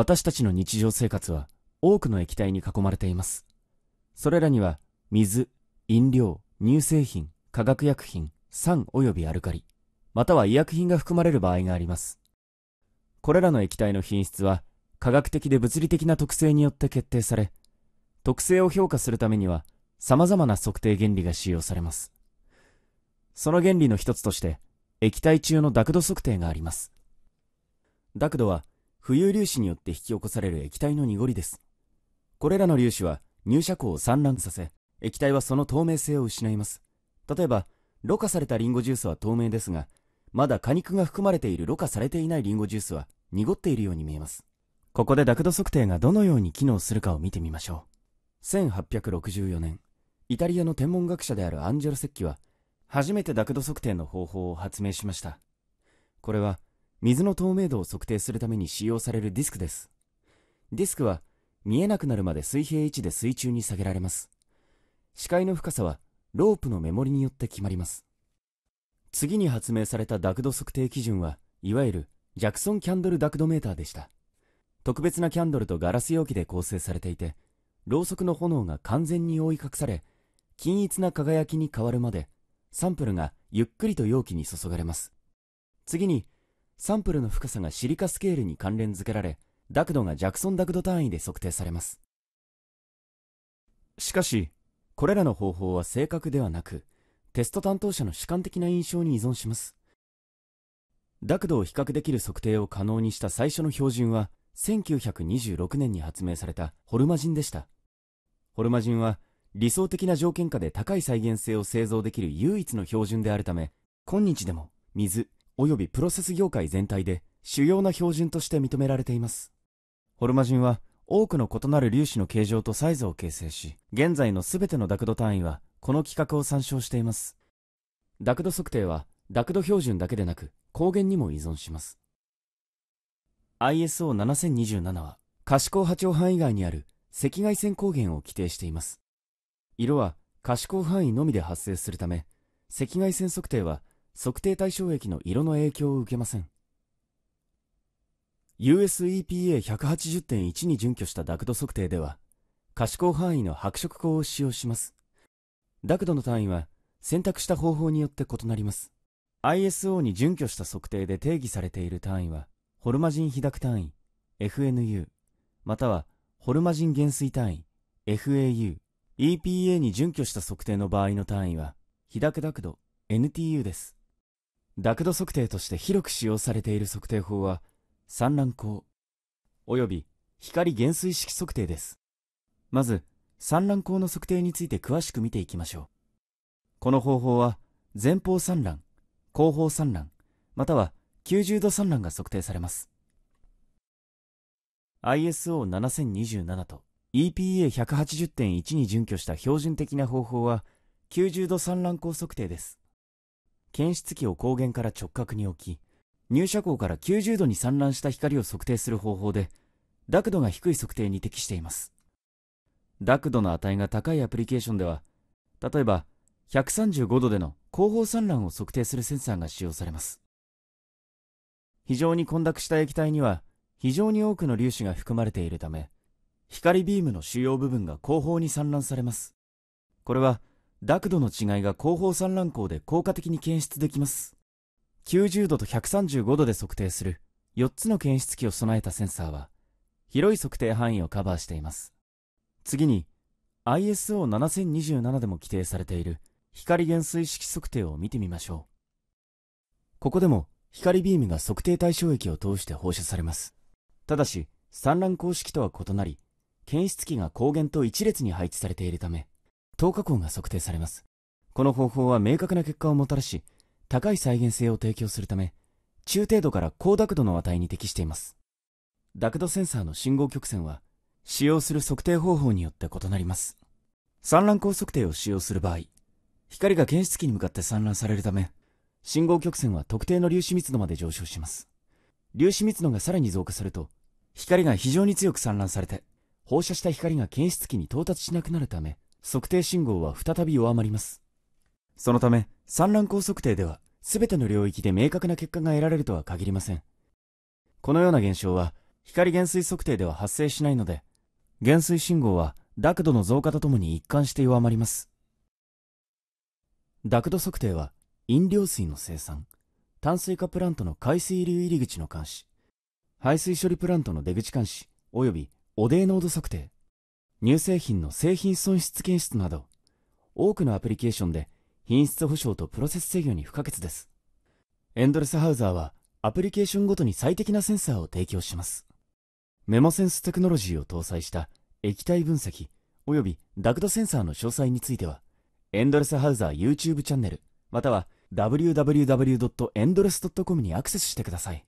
私たちの日常生活は多くの液体に囲まれています。それらには水、飲料、乳製品、化学薬品、酸及びアルカリ、または医薬品が含まれる場合があります。これらの液体の品質は科学的で物理的な特性によって決定され、特性を評価するためには様々な測定原理が使用されます。その原理の一つとして、液体中の濁度測定があります。濁度は浮遊粒子によって引き起こされる液体の濁りです。これらの粒子は入射光を散乱させ、液体はその透明性を失います。例えば、ろ過されたリンゴジュースは透明ですが、まだ果肉が含まれているろ過されていないリンゴジュースは濁っているように見えます。ここで濁度測定がどのように機能するかを見てみましょう。1864年、イタリアの天文学者であるアンジェロセッキは、初めて濁度測定の方法を発明しました。これは、水の透明度を測定するために使用されるディスクです。ディスクは見えなくなるまで水平位置で水中に下げられます。視界の深さはロープの目盛りによって決まります。次に発明された濁度測定基準はいわゆるジャクソンキャンドル濁度メーターでした。特別なキャンドルとガラス容器で構成されていて、ろうそくの炎が完全に覆い隠され、均一な輝きに変わるまで、サンプルがゆっくりと容器に注がれます。次に、サンプルの深さがシリカスケールに関連付けられ、濁度がジャクソン濁度単位で測定されます。しかし、これらの方法は正確ではなく、テスト担当者の主観的な印象に依存します。濁度を比較できる測定を可能にした最初の標準は、1926年に発明されたホルマジンでした。ホルマジンは、理想的な条件下で高い再現性を製造できる唯一の標準であるため、今日でも水、及びプロセス業界全体で主要な標準として認められています。ホルマジンは多くの異なる粒子の形状とサイズを形成し、現在の全ての濁度単位はこの規格を参照しています。濁度測定は濁度標準だけでなく光源にも依存します。ISO7027 は可視光波長範囲外にある赤外線光源を規定しています。色は可視光範囲のみで発生するため、赤外線測定は測定対象液の色の影響を受けません。USEPA180.1 に準拠した濁度測定では、可視光範囲の白色光を使用します。濁度の単位は選択した方法によって異なります。ISO に準拠した測定で定義されている単位は、ホルマジン被濁単位、FNU、またはホルマジン減衰単位、FAU、EPA に準拠した測定の場合の単位は、被濁濁度、NTU です。濁度測定として広く使用されている測定法は散乱光および光減衰式測定ですまず散乱光の測定について詳しく見ていきましょうこの方法は前方散乱後方散乱または90度散乱が測定されます ISO7027 と EPA180.1 に準拠した標準的な方法は90度散乱光測定です検出器を光源から直角に置き、入射口から90度に散乱した光を測定する方法で、濁度が低い測定に適しています。濁度の値が高いアプリケーションでは、例えば135度での後方散乱を測定するセンサーが使用されます。非常に混濁した液体には非常に多くの粒子が含まれているため、光ビームの主要部分が後方に散乱されます。これは濁度の違いが後方産卵口で効果的に検出できます。90度と135度で測定する4つの検出器を備えたセンサーは、広い測定範囲をカバーしています。次に、ISO7027 でも規定されている光減衰式測定を見てみましょう。ここでも光ビームが測定対象域を通して放射されます。ただし、産卵公式とは異なり、検出器が光源と一列に配置されているため、透過光が測定されます。この方法は明確な結果をもたらし、高い再現性を提供するため、中程度から高濁度の値に適しています。濁度センサーの信号曲線は、使用する測定方法によって異なります。散乱光測定を使用する場合、光が検出器に向かって散乱されるため、信号曲線は特定の粒子密度まで上昇します。粒子密度がさらに増加すると、光が非常に強く散乱されて、放射した光が検出器に到達しなくなるため、測定信号は再び弱まります。そのため、産卵光測定では、全ての領域で明確な結果が得られるとは限りません。このような現象は、光減衰測定では発生しないので、減衰信号は、濁度の増加とともに一貫して弱まります。濁度測定は、飲料水の生産、炭水化プラントの海水流入り口の監視、排水処理プラントの出口監視、及び汚泥濃度測定、乳製品の製品損失検出など多くのアプリケーションで品質保証とプロセス制御に不可欠ですエンドレスハウザーはアプリケーションごとに最適なセンサーを提供しますメモセンステクノロジーを搭載した液体分析およびダクトセンサーの詳細についてはエンドレスハウザー YouTube チャンネルまたは www.endless.com にアクセスしてください